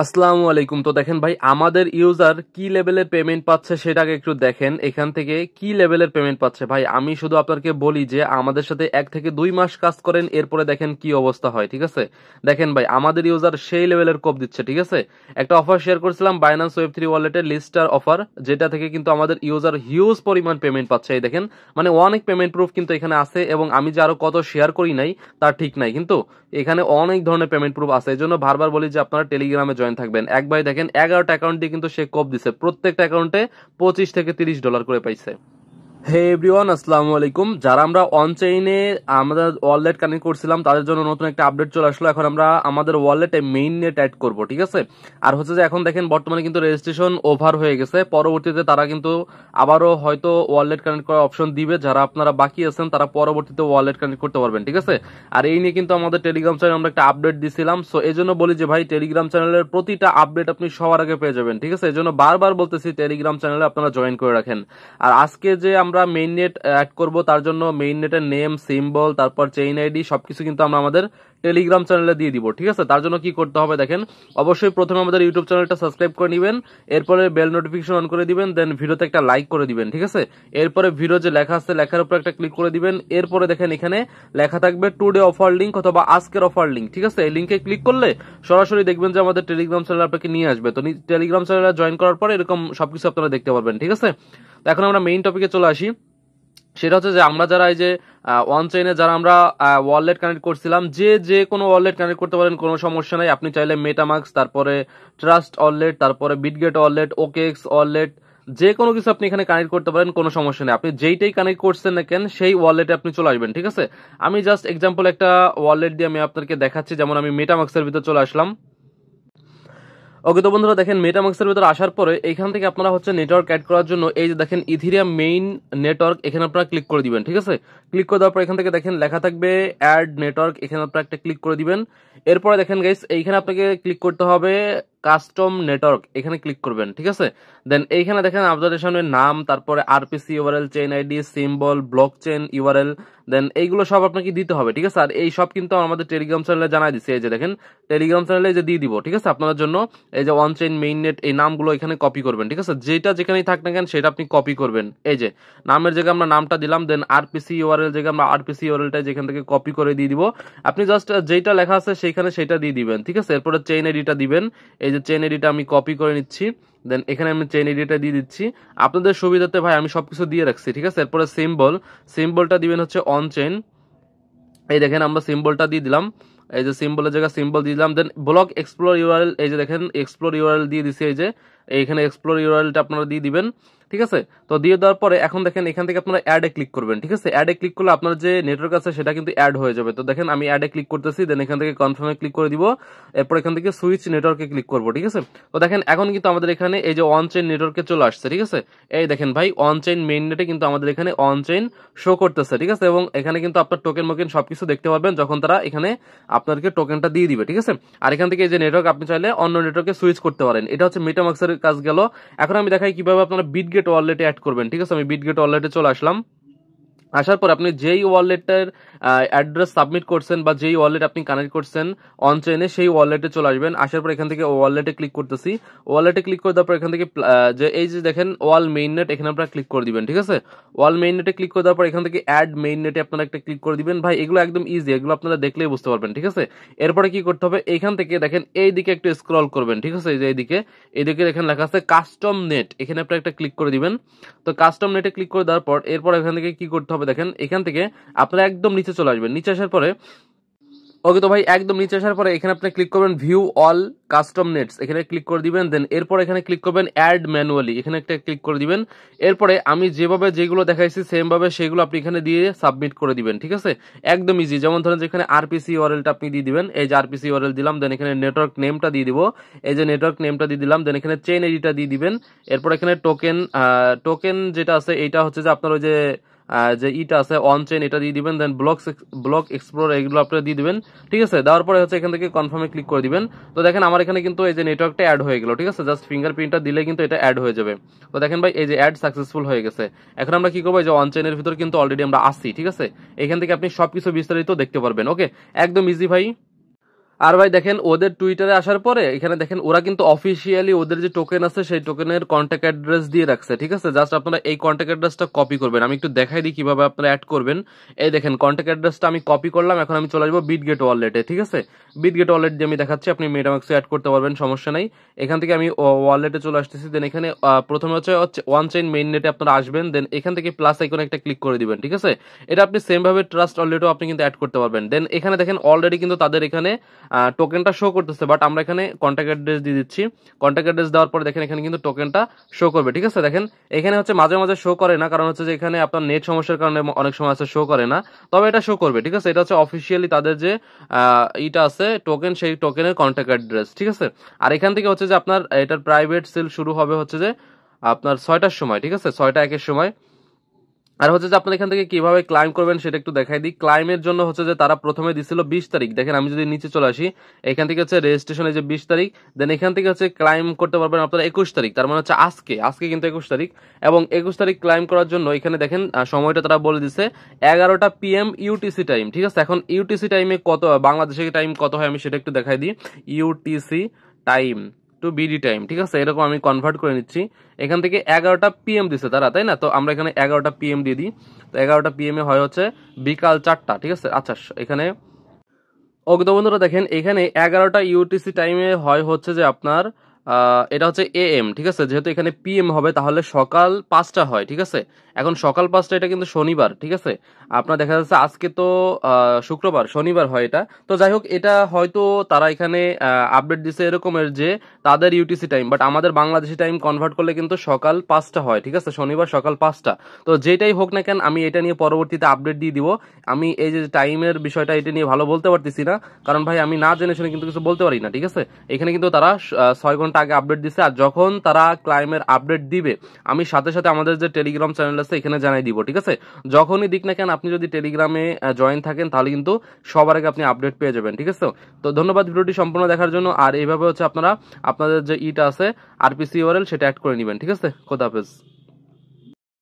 আসসালামু আলাইকুম তো দেখেন ভাই আমাদের ইউজার কি লেভেলের পেমেন্ট পাচ্ছে সেটাকে একটু দেখেন এখান থেকে কি লেভেলের পেমেন্ট পাচ্ছে ভাই আমি শুধু আপনাকে বলি যে আমাদের সাথে এক থেকে দুই মাস কাজ করেন এরপরে দেখেন কি অবস্থা হয় ঠিক আছে দেখেন ভাই আমাদের ইউজার সেই লেভেলের কোপ দিচ্ছে ঠিক আছে একটা অফার শেয়ার করেছিলাম বাইনান্স ওয়েব থ্রি ওয়ালেটের লিস্টার অফার যেটা থেকে কিন্তু আমাদের ইউজার হিউজ পরিমাণ পেমেন্ট পাচ্ছে এই দেখেন মানে অনেক পেমেন্ট প্রুফ কিন্তু এখানে আছে এবং আমি যে আরো কত শেয়ার করি নাই তার ঠিক নাই কিন্তু এখানে অনেক ধরনের পেমেন্ট প্রুফ আছে এই জন্য বারবার বলি যে আপনারা টেলিগ্রামে জয়েন থাকবেন এক ভাই দেখেন এগারোটা অ্যাকাউন্ট কিন্তু সে কোপ দিছে প্রত্যেকটা অ্যাকাউন্টে পঁচিশ থেকে তিরিশ ডলার করে পাইছে হে এভরিওয়ান আসসালামু আলাইকুম যারা আমরা অন আমাদের আমরা ওয়ালেট কানেক্ট করছিলাম তাদের জন্য নতুন একটা আপডেট চলে আসলো এখন আমরা আমাদের ওয়ালেটে মেইন নেট অ্যাড করব ঠিক আছে আর হচ্ছে যে এখন দেখেন বর্তমানে কিন্তু রেজিস্ট্রেশন ওভার হয়ে গেছে পরবর্তীতে তারা কিন্তু আবারও হয়তো ওয়ালেট কানেক্ট করার অপশন দিবে যারা আপনারা বাকি আছেন তারা পরবর্তীতে ওয়ালেট কানেক্ট করতে পারবেন ঠিক আছে আর এই নিয়ে কিন্তু আমাদের টেলিগ্রাম চ্যানেলে আমরা একটা আপডেট দিছিলাম সো এই জন্য বলি যে ভাই টেলিগ্রাম চ্যানেলের প্রতিটা আপডেট আপনি সবার আগে পেয়ে যাবেন ঠিক আছে এই জন্য বারবার বলতেছি টেলিগ্রাম চ্যানেলে আপনারা জয়েন করে রাখেন আর আজকে যে আমরা মেইন নেট অ্যাড করব তার জন্য মেইন নেটের নেম সিম্বল তারপর চেইন আইডি সব কিছু কিন্তু আমরা আমাদের টেলিগ্রাম চ্যানেলে দিয়ে দিব ঠিক আছে তার জন্য কি করতে হবে দেখেন অবশ্যই প্রথমে আমাদের ইউটিউব চ্যানেলটা সাবস্ক্রাইব করে নেবেন এরপরে বেল নোটিফিকেশন অন করে দিবেন দেন ভিডিওতে একটা লাইক করে দিবেন ঠিক আছে এরপরে ভিডিও যে লেখা আছে লেখার উপর একটা ক্লিক করে দিবেন এরপরে দেখেন এখানে লেখা থাকবে টুডে অফার লিঙ্ক অথবা আজকের অফার লিঙ্ক ঠিক আছে এই লিঙ্কে ক্লিক করলে সরাসরি দেখবেন যে আমাদের টেলিগ্রাম চ্যানেল আপনাকে নিয়ে আসবে তো টেলিগ্রাম চ্যানেলে জয়েন করার পরে এরকম সবকিছু আপনারা দেখতে পারবেন ঠিক আছে তো এখন আমরা মেইন টপিকে চলে আসি সেটা হচ্ছে যে আমরা যারা এই যে ওয়ান চেইনে যারা আমরা ওয়ালেট কানেক্ট করছিলাম যে যে কোনো ওয়ালেট কানেক্ট করতে পারেন কোনো সমস্যা নাই আপনি চাইলে মেটামাক্স তারপরে ট্রাস্ট ওয়ালেট তারপরে বিটগেট ওয়ালেট ওকেক্স ওয়ালেট যে কোনো কিছু আপনি এখানে কানেক্ট করতে পারেন কোনো সমস্যা নেই আপনি যেইটাই কানেক্ট করছেন না কেন সেই ওয়ালেটে আপনি চলে আসবেন ঠিক আছে আমি জাস্ট এক্সাম্পল একটা ওয়ালেট দিয়ে আমি আপনাকে দেখাচ্ছি যেমন আমি মেটামাক্সের ভিতরে চলে আসলাম ওকে তো বন্ধুরা দেখেন মেটামাক্সের ভিতরে আসার পরে এখান থেকে আপনারা হচ্ছে নেটওয়ার্ক অ্যাড করার জন্য এই যে দেখেন ইথিরিয়াম মেইন নেটওয়ার্ক এখানে আপনারা ক্লিক করে দিবেন ঠিক আছে ক্লিক করে দেওয়ার পর এখান থেকে দেখেন লেখা থাকবে অ্যাড নেটওয়ার্ক এখানে আপনারা একটা ক্লিক করে দিবেন এরপরে দেখেন গাইস এইখানে আপনাকে ক্লিক করতে হবে কাস্টম নেটওয়ার্ক এখানে ক্লিক করবেন ঠিক আছে দেন এইখানে দেখেন আপনাদের সামনে নাম তারপরে RPC URL chain ID symbol block chain URL then এইগুলো সব আপনাকে দিতে হবে ঠিক আছে আর এই সব কিন্তু আমাদের টেলিগ্রাম চ্যানেলে জানাই দিচ্ছে এই যে দেখেন টেলিগ্রাম চ্যানেলে যে দিয়ে দিব ঠিক আছে আপনাদের জন্য এই যে ওয়ান চেইন মেইন নেট এই নামগুলো এখানে কপি করবেন ঠিক আছে যেটা যেখানেই থাক না কেন সেটা আপনি কপি করবেন এই যে নামের জায়গায় আমরা নামটা দিলাম দেন আরপিসি ইউআরএল জায়গায় আমরা আরপিসি ইউআরএলটা যেখান থেকে কপি করে দিয়ে দিব আপনি জাস্ট যেটা লেখা আছে সেখানে সেটা দিয়ে দিবেন ঠিক আছে এরপরে চেইন আইডিটা দিবেন এই এই যে চেন এডিটা আমি কপি করে নিচ্ছি দেন এখানে আমি চেন এডিটা দিয়ে দিচ্ছি আপনাদের সুবিধাতে ভাই আমি সব কিছু দিয়ে রাখছি ঠিক আছে এরপরে সিম্বল সিম্বলটা দিবেন হচ্ছে অন চেন এই দেখেন আমরা সিম্বলটা দিয়ে দিলাম এই যে সিম্বলের জায়গায় সিম্বল দিয়ে দিলাম দেন ব্লক এক্সপ্লোর ইউআরএল এই যে দেখেন এক্সপ্লোর ইউআরএল দিয়ে দিছি এই যে এইখানে এক্সপ্লোর ইউআরএলটা আপনারা দিয়ে দিবেন ঠিক আছে তো দিয়ে দেওয়ার পরে এখন দেখেন এখান থেকে আপনারা অ্যাডে ক্লিক করবেন ঠিক আছে অ্যাডে ক্লিক করলে আপনার যে নেটওয়ার্ক আছে সেটা কিন্তু অ্যাড হয়ে যাবে তো দেখেন আমি অ্যাডে ক্লিক করতেছি দেন এখান থেকে কনফার্মে ক্লিক করে দিব এরপর এখান থেকে সুইচ নেটওয়ার্কে ক্লিক করবো ঠিক আছে তো দেখেন এখন কিন্তু আমাদের এখানে এই যে অন চেইন নেটওয়ার্কে চলে আসছে ঠিক আছে এই দেখেন ভাই অন চেইন মেইন নেটে কিন্তু আমাদের এখানে অন চেইন শো করতেছে ঠিক আছে এবং এখানে কিন্তু আপনার টোকেন মোকেন সবকিছু দেখতে পারবেন যখন তারা এখানে আপনাদেরকে টোকেনটা দিয়ে দিবে ঠিক আছে আর এখান থেকে এই যে নেটওয়ার্ক আপনি চাইলে অন্য নেটওয়ার্কে সুইচ করতে পারেন এটা হচ্ছে মেটামাক্সের কাজ গেল এখন আমি দেখাই কিভাবে আপনারা বিট বিটগেট ওয়ালেটে অ্যাড করবেন ঠিক আছে আমি বিটগেট ওয়ালেটে চলে আসলাম আসার পর আপনি যেই ওয়ালেটের অ্যাড্রেস সাবমিট করছেন বা যেই ওয়ালেট আপনি কানেক্ট করছেন অন চেনে সেই ওয়ালেটে চলে আসবেন আসার পর এখান থেকে ওয়ালেটে ক্লিক করতেছি ওয়ালেটে ক্লিক করে দেওয়ার পর এখান থেকে যে এই যে দেখেন ওয়াল মেইন নেট এখানে আপনারা ক্লিক করে দিবেন ঠিক আছে ওয়াল মেইন নেটে ক্লিক করে দেওয়ার পর এখান থেকে অ্যাড মেইন নেটে আপনারা একটা ক্লিক করে দিবেন ভাই এগুলো একদম ইজি এগুলো আপনারা দেখলেই বুঝতে পারবেন ঠিক আছে এরপরে কি করতে হবে এখান থেকে দেখেন এই দিকে একটু স্ক্রল করবেন ঠিক আছে এই যে এইদিকে এইদিকে দেখেন লেখা আছে কাস্টম নেট এখানে আপনারা একটা ক্লিক করে দিবেন তো কাস্টম নেটে ক্লিক করে দেওয়ার পর এরপর এখান থেকে কি করতে হবে হবে দেখেন এখান থেকে আপনারা একদম নিচে চলে আসবেন নিচে আসার পরে ওকে তো ভাই একদম নিচে আসার পরে এখানে আপনি ক্লিক করবেন ভিউ অল কাস্টম নেটস এখানে ক্লিক করে দিবেন দেন এরপর এখানে ক্লিক করবেন অ্যাড ম্যানুয়ালি এখানে একটা ক্লিক করে দিবেন এরপরে আমি যেভাবে যেগুলো দেখাইছি সেমভাবে সেগুলো আপনি এখানে দিয়ে সাবমিট করে দিবেন ঠিক আছে একদম ইজি যেমন ধরেন যেখানে আরপিসি ওয়ারেলটা আপনি দিয়ে দিবেন এই যে আরপিসি ওয়ারেল দিলাম দেন এখানে নেটওয়ার্ক নেমটা দিয়ে দিব এই যে নেটওয়ার্ক নেমটা দিয়ে দিলাম দেন এখানে চেন এডিটা দিয়ে দিবেন এরপর এখানে টোকেন টোকেন যেটা আছে এটা হচ্ছে যে আপনার ওই যে যে ইটা আছে অন চেন এটা দিয়ে দিবেন দেন ব্লক ব্লক এক্সপ্লোর এগুলো আপনারা দিয়ে দিবেন ঠিক আছে দেওয়ার পরে হচ্ছে এখান থেকে কনফার্মে ক্লিক করে দিবেন তো দেখেন আমার এখানে কিন্তু এই যে নেটওয়ার্কটা অ্যাড হয়ে গেল ঠিক আছে জাস্ট ফিঙ্গারপ্রিন্টটা দিলে কিন্তু এটা অ্যাড হয়ে যাবে তো দেখেন ভাই এই যে অ্যাড সাকসেসফুল হয়ে গেছে এখন আমরা কি করবো যে অন চেনের ভিতর কিন্তু অলরেডি আমরা আসি ঠিক আছে এখান থেকে আপনি সবকিছু বিস্তারিত দেখতে পারবেন ওকে একদম ইজি ভাই আর ভাই দেখেন ওদের টুইটারে আসার পরে এখানে দেখেন ওরা কিন্তু অফিসিয়ালি ওদের যে টোকেন আছে সেই টোকেনের কন্ট্যাক্ট অ্যাড্রেস দিয়ে রাখছে ঠিক আছে জাস্ট আপনারা এই কন্ট্যাক্ট অ্যাড্রেসটা কপি করবেন আমি একটু দেখাই দিই কিভাবে আপনারা অ্যাড করবেন এই দেখেন কন্ট্যাক্ট অ্যাড্রেসটা আমি কপি করলাম এখন আমি চলে যাবো বিটগেট ওয়ালেটে ঠিক আছে বিটগেট ওয়ালেট দিয়ে আমি দেখাচ্ছি আপনি মেটামাক্সে অ্যাড করতে পারবেন সমস্যা নাই এখান থেকে আমি ওয়ালেটে চলে আসতেছি দেন এখানে প্রথমে হচ্ছে ওয়ান চাইন মেইন নেটে আপনারা আসবেন দেন এখান থেকে প্লাস আইকনে একটা ক্লিক করে দিবেন ঠিক আছে এটা আপনি সেমভাবে ট্রাস্ট ওয়ালেটও আপনি কিন্তু অ্যাড করতে পারবেন দেন এখানে দেখেন অলরেডি কিন্তু তাদের এখানে টোকেনটা শো করতেছে বাট আমরা এখানে কন্ট্যাক্ট অ্যাড্রেস দিয়ে দিচ্ছি কন্ট্যাক্ট অ্যাড্রেস দেওয়ার পরে দেখেন এখানে কিন্তু টোকেনটা শো করবে ঠিক আছে দেখেন এখানে হচ্ছে মাঝে মাঝে শো করে না কারণ হচ্ছে যে এখানে আপনার নেট সমস্যার কারণে অনেক সময় আছে শো করে না তবে এটা শো করবে ঠিক আছে এটা হচ্ছে অফিসিয়ালি তাদের যে ইটা আছে টোকেন সেই টোকেনের কন্ট্যাক্ট অ্যাড্রেস ঠিক আছে আর এখান থেকে হচ্ছে যে আপনার এটার প্রাইভেট সেল শুরু হবে হচ্ছে যে আপনার ছয়টার সময় ঠিক আছে ছয়টা একের সময় আর হচ্ছে যে আপনার এখান থেকে কিভাবে ক্লাইম করবেন সেটা একটু দেখাই দিই ক্লাইমের জন্য হচ্ছে যে তারা প্রথমে দিছিল বিশ তারিখ দেখেন আমি যদি নিচে চলে আসি এখান থেকে হচ্ছে রেজিস্ট্রেশন এই যে বিশ তারিখ দেন এখান থেকে হচ্ছে ক্লাইম করতে পারবেন আপনারা একুশ তারিখ তার মানে হচ্ছে আজকে আজকে কিন্তু একুশ তারিখ এবং একুশ তারিখ ক্লাইম করার জন্য এখানে দেখেন সময়টা তারা বলে দিছে এগারোটা পিএম ইউটিসি টাইম ঠিক আছে এখন ইউটিসি টাইমে কত বাংলাদেশের টাইম কত হয় আমি সেটা একটু দেখাই দিই UTC time to BD time ঠিক আছে এরকম আমি কনভার্ট করে নিচ্ছি এখান থেকে এগারোটা পিএম দিছে তারা তাই না তো আমরা এখানে এগারোটা পিএম দিয়ে দিই তো এগারোটা এ হয় হচ্ছে বিকাল চারটা ঠিক আছে আচ্ছা এখানে অগ্রবন্ধুরা দেখেন এখানে এগারোটা ইউটিসি টাইমে হয় হচ্ছে যে আপনার এটা হচ্ছে এ এম ঠিক আছে যেহেতু এখানে এম হবে তাহলে সকাল পাঁচটা হয় ঠিক আছে এখন সকাল পাঁচটা এটা কিন্তু শনিবার ঠিক আছে আপনার দেখা যাচ্ছে আজকে তো শুক্রবার শনিবার হয় এটা তো যাই হোক এটা হয়তো তারা এখানে আপডেট দিছে এরকমের যে তাদের ইউটিসি টাইম বাট আমাদের বাংলাদেশি টাইম কনভার্ট করলে কিন্তু সকাল পাঁচটা হয় ঠিক আছে শনিবার সকাল পাঁচটা তো যেটাই হোক না কেন আমি এটা নিয়ে পরবর্তীতে আপডেট দিয়ে দিব আমি এই যে টাইমের বিষয়টা এটা নিয়ে ভালো বলতে পারতেছি না কারণ ভাই আমি না জেনে শুনে কিন্তু কিছু বলতে পারি না ঠিক আছে এখানে কিন্তু তারা ছয় ঘন্টা ঘন্টা আগে আপডেট দিছে আর যখন তারা ক্লাইমের আপডেট দিবে আমি সাথে সাথে আমাদের যে টেলিগ্রাম চ্যানেল আছে এখানে জানাই দিব ঠিক আছে যখনই দিক না কেন আপনি যদি টেলিগ্রামে জয়েন থাকেন তাহলে কিন্তু সবার আগে আপনি আপডেট পেয়ে যাবেন ঠিক আছে তো ধন্যবাদ ভিডিওটি সম্পূর্ণ দেখার জন্য আর এইভাবে হচ্ছে আপনারা আপনাদের যে ইটা আছে আরপিসি ওয়ারেল সেটা অ্যাড করে নেবেন ঠিক আছে খোদাহাফেজ